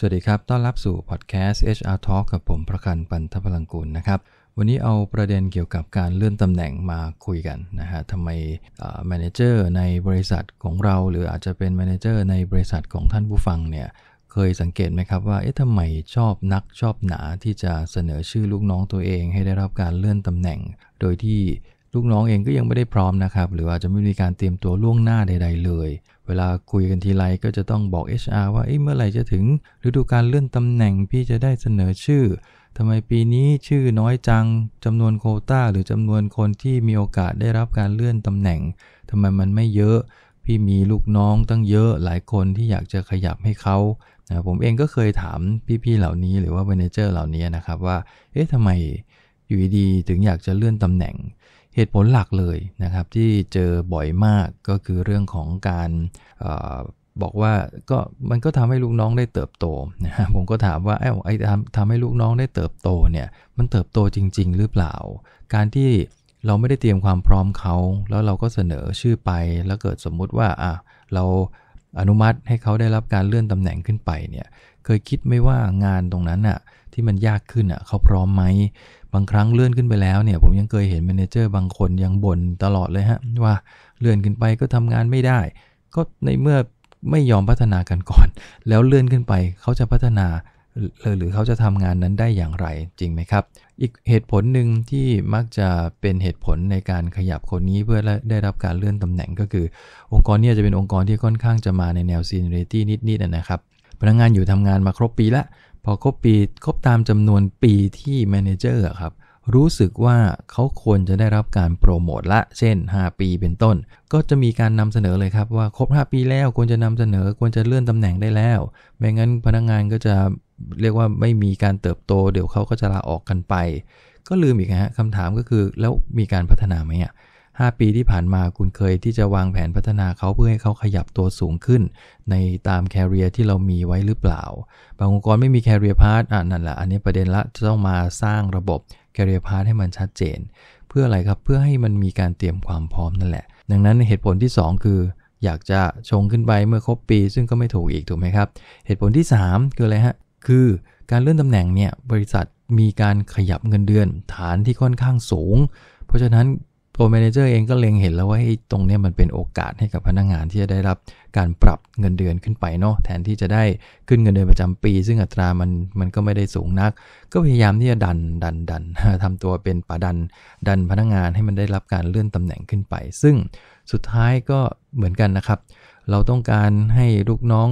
สวัสดีครับ ต้อนรับสู่พอดแคสต์ HR Talk กับผมประกันปันทพลังกูลนะครับ วันนี้เอาประเด็นเกี่ยวกับการเลื่อนตำแหน่งมาคุยกันนะฮะทำไมแมเนเจอร์ในบริษัทของเรา หรืออาจจะเป็นแมเนเจอร์ในบริษัทของท่านผู้ฟังเนี่ย เคยสังเกตไหมครับว่า เอ๊ะทำไมชอบนักชอบหนาที่จะเสนอชื่อลูกน้องตัวเองให้ได้รับการเลื่อนตำแหน่ง โดยที่ลูกน้องเองก็ยังไม่ได้พร้อมนะครับ หรืออาจจะไม่มีการเตรียมตัวล่วงหน้าใดๆเลยเวลาคุยกันทีไรก็จะต้องบอก HR ว่าเอ้เมื่อไหร่จะถึงฤดูการเลื่อนตำแหน่งพี่จะได้เสนอชื่อทำไมปีนี้ชื่อน้อยจังจำนวนโคต้าหรือจำนวนคนที่มีโอกาสได้รับการเลื่อนตำแหน่งทำไมมันไม่เยอะ พี่มีลูกน้องตั้งเยอะหลายคนที่อยากจะขยับให้เขาผมเองก็เคยถามพี่ๆ เหล่านี้หรือว่าเเนเจอร์เหล่านี้นะครับว่าเอ๊ะทำไมอยู่ดี ถึงอยากจะเลื่อนตำแหน่งเหตุผลหลักเลยนะครับที่เจอบ่อยมากก็คือเรื่องของการบอกว่าก็มันก็ทำให้ลูกน้องได้เติบโตนะฮะผมก็ถามว่าไอ้ไอ้ทำทำให้ลูกน้องได้เติบโตเนี่ยมันเติบโตจริง ๆ หรือเปล่า การที่เราไม่ได้เตรียมความพร้อมเขา แล้วเราก็เสนอชื่อไปแล้วเกิดสมมุติว่าอ่ะเราอนุมัติให้เขาได้รับการเลื่อนตำแหน่งขึ้นไปเนี่ยเคยคิดไม่ว่างานตรงนั้นอะที่มันยากขึ้นอะเขาพร้อมไหม บางครั้งเลื่อนขึ้นไปแล้วเนี่ย ผมยังเคยเห็นแมเนเจอร์บางคนยังบ่นตลอดเลยฮะว่าเลื่อนขึ้นไปก็ทำงานไม่ได้ ก็ในเมื่อไม่ยอมพัฒนากันก่อน แล้วเลื่อนขึ้นไปเขาจะพัฒนา หรือเขาจะทำงานนั้นได้อย่างไรจริงไหมครับ อีกเหตุผลหนึ่งที่มักจะเป็นเหตุผลในการขยับคนนี้เพื่อได้รับการเลื่อนตำแหน่งก็คือองค์กรนี้จะเป็นองค์กรที่ค่อนข้างจะมาในแนวซีเนอร์ตี้นิดๆนะครับพนักงงานอยู่ทำงานมาครบปีละ พอครบปีครบตามจำนวนปีที่แมเนเจอร์ครับ รู้สึกว่าเขาควรจะได้รับการโปรโมทละ เช่น 5 ปีเป็นต้น ก็จะมีการนำเสนอเลยครับว่าครบ 5 ปีแล้วควรจะนำเสนอ ควรจะเลื่อนตำแหน่งได้แล้ว ไม่งั้นพนักงงานก็จะเรียกว่าไม่มีการเติบโตเดี๋ยวเขาก็จะลาออกกันไป ก็ลืมอีกฮะคำถามก็คือแล้วมีการพัฒนาไหมอ่ะ5 ปีที่ผ่านมาคุณเคยที่จะวางแผนพัฒนาเขาเพื่อให้เขาขยับตัวสูงขึ้น ในตามแคริเอร์ที่เรามีไว้หรือเปล่าบางองค์กรไม่มีแคริเอร์พาร์ทอ่ะนั่นแหละ อันนี้ประเด็นละจะต้องมาสร้างระบบแคริเอร์พาร์ทให้มันชัดเจน เพื่ออะไรครับเพื่อให้มันมีการเตรียมความพร้อมนั่นแหละ ดังนั้นเหตุผลที่ 2 คือ อยากจะชงขึ้นไปเมื่อครบปี ซึ่งก็ไม่ถูกอีกถูกไหมครับ เหตุผลที่3คืออะไรฮะคือการเลื่อนตำแหน่งเนี่ยบริษัทมีการขยับเงินเดือนฐานที่ค่อนข้างสูงเพราะฉะนั้นตัวแมเนเจอร์เองก็เล็งเห็นแล้วว่าตรงนี้มันเป็นโอกาสให้กับพนักงงานที่จะได้รับการปรับเงินเดือนขึ้นไปเนาะแทนที่จะได้ขึ้นเงินเดือนประจำปี ซึ่งอัตรามันมันก็ไม่ได้สูงนัก ก็พยายามที่จะดันดันดันทำตัวเป็นป่าดันดันพนักงงานให้มันได้รับการเลื่อนตำแหน่งขึ้นไป ซึ่งสุดท้ายก็เหมือนกันนะครับ เราต้องการให้ลูกน้อง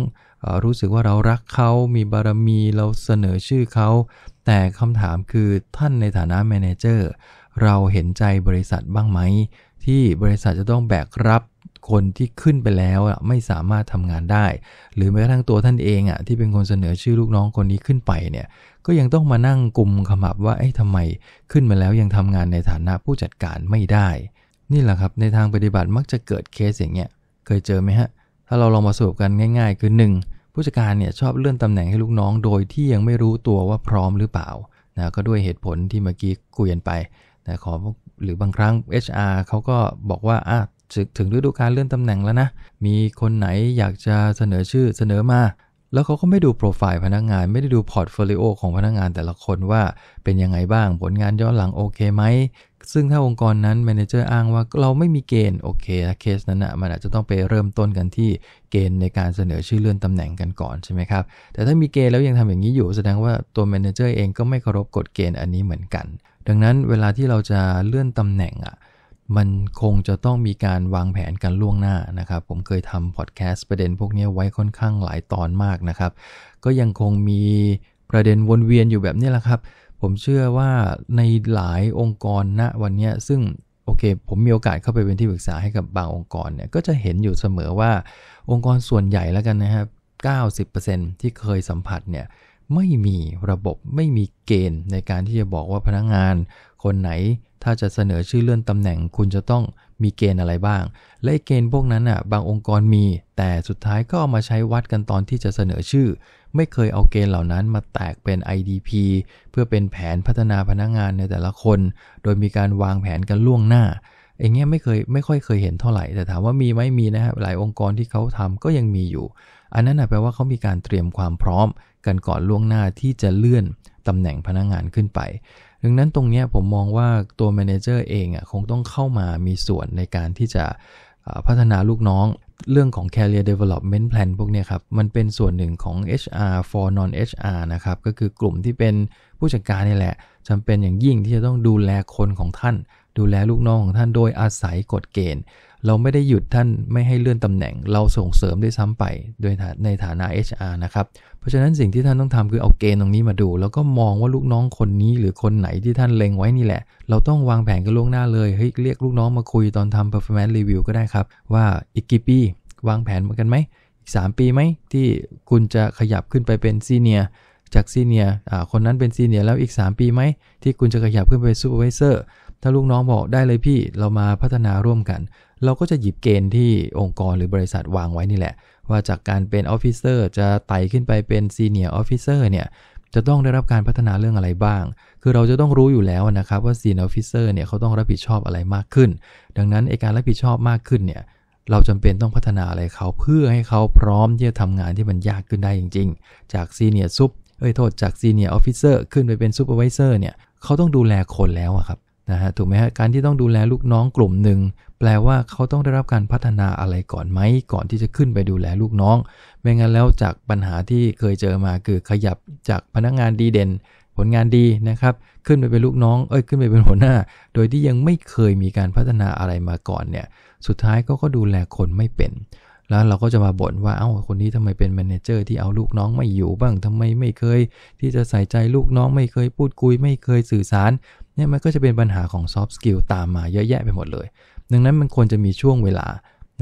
รู้สึกว่าเรารักเขามีบารมีเราเสนอชื่อเขาแต่คำถามคือท่านในฐานะแมเนเจอร์เราเห็นใจบริษัทบ้างไหม ที่บริษัทจะต้องแบกรับคนที่ขึ้นไปแล้วไม่สามารถทำงานได้ หรือแม้กระทั่งตัวท่านเองอ่ะที่เป็นคนเสนอชื่อลูกน้องคนนี้ขึ้นไปเนี่ย ก็ยังต้องมานั่งกลุ่มขมับว่าเอ้ะทำไม ขึ้นมาแล้วยังทำงานในฐานะผู้จัดการไม่ได้ นี่แหละครับในทางปฏิบัติมักจะเกิดเคสอย่างเงี้ยเคยเจอไหมฮะถ้าเราลองมาสรุปกันง่ายๆคือ 1. ผู้จัดการเนี่ยชอบเลื่อนตำแหน่งให้ลูกน้อง โดยที่ยังไม่รู้ตัวว่าพร้อมหรือเปล่านะก็ด้วยเหตุผลที่เมื่อกี้คุยกันไปนะขอหรือบางครั้ง HR เขาก็บอกว่าอ่ะถึงฤดูการเลื่อนตำแหน่งแล้วนะ มีคนไหนอยากจะเสนอชื่อเสนอมา แล้วเขาก็ไม่ดูโปรไฟล์พนักงงาน ไม่ได้ดูพอร์ตโฟลิโอของพนักงงานแต่ละคนว่าเป็นยังไงบ้างผลงานย้อนหลังโอเคไหมซึ่งถ้าองค์กรนั้นแมเนเจอร์อ้างว่าเราไม่มีเกณฑ์โอเคถ้าเคสนั้นอนะ่ะมันอาจจะต้องไปเริ่มต้นกันที่เกณฑ์ในการเสนอชื่อเลื่อนตำแหน่งกันก่อนใช่ไหมครับแต่ถ้ามีเกณฑ์แล้วยังทำอย่างนี้อยู่ แสดงว่าตัวแมเนเจอร์เองก็ไม่เคารพกฎเกณฑ์อันนี้เหมือนกันดังนั้นเวลาที่เราจะเลื่อนตำแหน่งอะ่ะมันคงจะต้องมีการวางแผนกันล่วงหน้านะครับ ผมเคยทำพอดแคสต์ประเด็นพวกนี้ไว้ค่อนข้างหลายตอนมากนะครับ ก็ยังคงมีประเด็นวนเวียนอยู่แบบนี้แหละครับผมเชื่อว่าในหลายองค์กรณวันนี้ซึ่งโอเคผมมีโอกาสเข้าไปเป็นที่ปรึกษาให้กับบางองค์กรเนี่ยก็จะเห็นอยู่เสมอว่าองค์กรส่วนใหญ่แล้วกันนะครับ90%ที่เคยสัมผัสเนี่ย ไม่มีระบบไม่มีเกณฑ์ในการที่จะบอกว่าพนักงงาน คนไหนถ้าจะเสนอชื่อเลื่อนตำแหน่งคุณจะต้องมีเกณฑ์อะไรบ้าง และเกณฑ์พวกนั้นอ่ะ บางองค์กรมี แต่สุดท้ายก็เอามาใช้วัดกันตอนที่จะเสนอชื่อ ไม่เคยเอาเกณฑ์เหล่านั้นมาแตกเป็น IDP เพื่อเป็นแผนพัฒนาพนักงงานในแต่ละคน โดยมีการวางแผนกันล่วงหน้าอย่างเงี้ยไม่เคยไม่ค่อยเคยเห็นเท่าไหร่ แต่ถามว่ามีไหมมีนะครับหลายองค์กรที่เขาทำก็ยังมีอยู่ อันนั้นแปลว่าเขามีการเตรียมความพร้อมกันก่อนล่วงหน้าที่จะเลื่อนตำแหน่งพนักงงานขึ้นไปดังนั้นตรงนี้ผมมองว่าตัวแมเนเจอร์เองอ่ะคงต้องเข้ามามีส่วนในการที่จะพัฒนาลูกน้องเรื่องของ career development plan พวกนี้ครับ มันเป็นส่วนหนึ่งของ HR for non HR นะครับก็คือกลุ่มที่เป็นผู้จัดการนี่แหละจำเป็นอย่างยิ่งที่จะต้องดูแลคนของท่านดูแลลูกน้องของท่านโดยอาศัยกฎเกณฑ์ เราไม่ได้หยุดท่านไม่ให้เลื่อนตำแหน่ง เราส่งเสริมด้วยซ้ำไปโดยในฐานะ HR นะครับ เพราะฉะนั้นสิ่งที่ท่านต้องทำคือเอาเกณฑ์ตรงนี้มาดู แล้วก็มองว่าลูกน้องคนนี้หรือคนไหนที่ท่านเล็งไว้นี่แหละ เราต้องวางแผนกันล่วงหน้าเลย เฮ้ยเรียกลูกน้องมาคุยตอนทำ performance review ก็ได้ครับ ว่าอีกกี่ปีวางแผนมกันไหมอีกสปีไหมที่คุณจะขยับขึ้นไปเป็นซีเนียจากซีเนียคนนั้นเป็นซีเนียแล้วอีก 3 ปีไหมที่คุณจะขยับขึ้นไปซูเปอร์วิเซอร์ถ้าลูกน้องบอกได้เลยพี่เรามาพัฒนาร่วมกัน เราก็จะหยิบเกณฑ์ที่องค์กรหรือบริษัทวางไว้นี่แหละ ว่าจากการเป็นออฟฟิเซอร์ จะไต่ขึ้นไปเป็นซีเนียร์ออฟฟิเซอร์เนี่ย จะต้องได้รับการพัฒนาเรื่องอะไรบ้าง คือเราจะต้องรู้อยู่แล้วนะครับว่าซีเนียร์ออฟฟิเซอร์เนี่ยเขาต้องรับผิดชอบอะไรมากขึ้น ดังนั้นไอการรับผิดชอบมากขึ้นเนี่ย เราจำเป็นต้องพัฒนาอะไรเขา เพื่อให้เขาพร้อมที่จะทำงานที่มันยากขึ้นได้จริง ๆ จากซีเนียร์ซุปเอ้ยโทษ จากซีเนียร์ออฟฟิเซอร์ขึ้นไปเป็นซูเปอร์วิเซอร์เนี่ยเขาต้องดูแลคนแล้วครับนะฮะถูกไหมฮะการที่ต้องดูแลลูกน้องกลุ่มหนึ่ง แปลว่าเขาต้องได้รับการพัฒนาอะไรก่อนไหมก่อนที่จะขึ้นไปดูแลลูกน้อง ไม่งั้นแล้วจากปัญหาที่เคยเจอมาคือขยับจากพนักงานดีเด่น ผลงานดีนะครับ ขึ้นไปเป็นลูกน้องเอ้ยขึ้นไปเป็นหัวหน้า โดยที่ยังไม่เคยมีการพัฒนาอะไรมาก่อนเนี่ย สุดท้ายก็ก็ดูแลคนไม่เป็นแล้วเราก็จะมาบ่นว่าเอา้า คนนี้ทำไมเป็นแมเนเจอร์ที่เอาลูกน้องไม่อยู่บ้าง ทำไมไม่เคย ที่จะใส่ใจลูกน้องไม่เคยพูดคุย ไม่เคยสื่อสาร เนี่ยมันก็จะเป็นปัญหาของซอฟต์สกิลตามมาเยอะแยะไปหมดเลยดังนั้นมันควรจะมีช่วงเวลา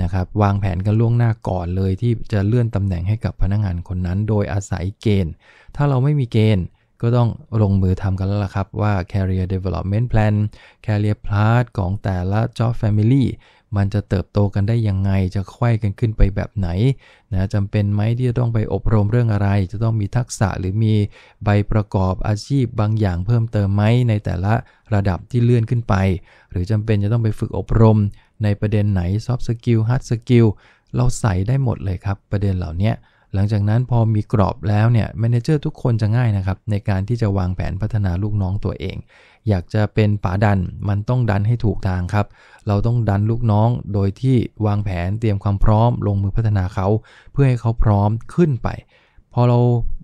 นะครับวางแผนกันล่วงหน้าก่อนเลยที่จะเลื่อนตำแหน่งให้กับพนักงานคนนั้นโดยอาศัยเกณฑ์ถ้าเราไม่มีเกณฑ์ก็ต้องลงมือทำกันแล้วล่ะครับว่า career development plan career path ของแต่ละ job family มันจะเติบโตกันได้ยังไง จะไขว้กันขึ้นไปแบบไหนนะจำเป็นไหมที่จะต้องไปอบรมเรื่องอะไร จะต้องมีทักษะหรือมีใบประกอบอาชีพบางอย่างเพิ่มเติมไหมในแต่ละระดับที่เลื่อนขึ้นไป หรือจำเป็นจะต้องไปฝึกอบรมในประเด็นไหนซอฟต์สกิลฮาร์ดสกิลเราใส่ได้หมดเลยครับประเด็นเหล่านี้หลังจากนั้นพอมีกรอบแล้วเนี่ยแมเนเจอร์ทุกคนจะง่ายนะครับในการที่จะวางแผนพัฒนาลูกน้องตัวเอง อยากจะเป็นป่าดันมันต้องดันให้ถูกทางครับ เราต้องดันลูกน้องโดยที่วางแผนเตรียมความพร้อมลงมือพัฒนาเขา เพื่อให้เขาพร้อมขึ้นไป พอเรา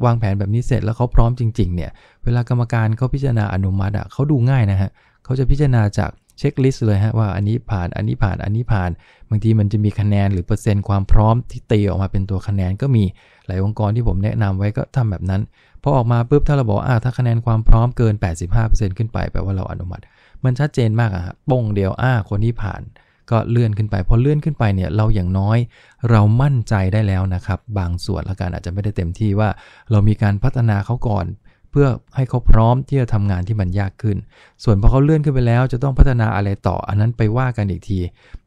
วางแผนแบบนี้เสร็จแล้วเขาพร้อมจริงๆเนี่ยเวลากรรมการเขาพิจารณาอนุมัติอ่ะเขาดูง่ายนะฮะเขาจะพิจารณาจากเช็คลิสต์เลยฮะว่าอันนี้ผ่าน อันนี้ผ่าน อันนี้ผ่านบางทีมันจะมีคะแนนหรือเปอร์เซ็นต์ความพร้อมที่ตีออกมาเป็นตัวคะแนนก็มีหลายองค์กรที่ผมแนะนำไว้ก็ทำแบบนั้นพอออกมาปุ๊บถ้าเราบอกอ่าถ้าคะแนนความพร้อมเกิน 85%ขึ้นไปแปลว่าเราอนุมัติ มันชัดเจนมากอะฮะป้งเดียวอ่าคนที่ผ่าน ก็เลื่อนขึ้นไปพอเลื่อนขึ้นไปเนี่ยเราอย่างน้อยเรามั่นใจได้แล้วนะครับ บางส่วนละกันอาจจะไม่ได้เต็มที่ว่าเรามีการพัฒนาเขาก่อนเพื่อให้เขาพร้อมที่จะทำงานที่มันยากขึ้น ส่วนพอเขาเลื่อนขึ้นไปแล้วจะต้องพัฒนาอะไรต่อ อันนั้นไปว่ากันอีกที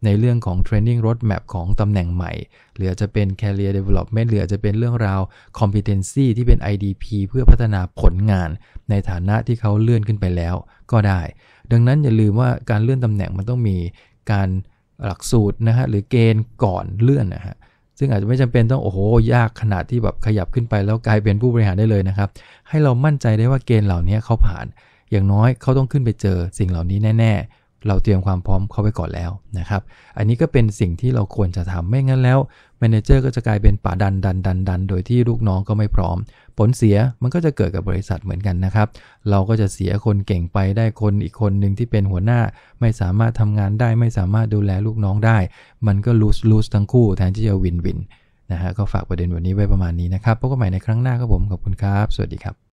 ในเรื่องของ Training Roadmap ของตำแหน่งใหม่หรือจะเป็น Career Development หรือจะเป็นเรื่องราว Competency ที่เป็น IDP เพื่อพัฒนาผลงาน ในฐานะที่เขาเลื่อนขึ้นไปแล้วก็ได้ ดังนั้นอย่าลืมว่าการเลื่อนตำแหน่งมันต้องมีการหลักสูตรนะฮะหรือเกณฑ์ก่อนเลื่อนนะฮะซึ่งอาจจะไม่จำเป็นต้องโอ้โหยากขนาดที่แบบขยับขึ้นไปแล้วกลายเป็นผู้บริหารได้เลยนะครับ ให้เรามั่นใจได้ว่าเกณฑ์เหล่านี้เขาผ่าน อย่างน้อยเขาต้องขึ้นไปเจอสิ่งเหล่านี้แน่ ๆ เราเตรียมความพร้อมเข้าไปก่อนแล้วนะครับ อันนี้ก็เป็นสิ่งที่เราควรจะทำไม่งั้นแล้วมเนเจอร์ก็จะกลายเป็นป่าดันดันดัน ดัน โดยที่ลูกน้องก็ไม่พร้อม ผลเสียมันก็จะเกิดกับบริษัทเหมือนกันนะครับ เราก็จะเสียคนเก่งไปได้คนอีกคนหนึ่งที่เป็นหัวหน้าไม่สามารถทำงานได้ ไม่สามารถดูแลลูกน้องได้ มันก็ลูสลูสทั้งคู่แทนที่จะวินวินนะฮะก็ฝากประเด็นวันนี้ไว้ประมาณนี้นะครับพบกันใหม่ในครั้งหน้าครับผมขอบคุณครับ สวัสดีครับ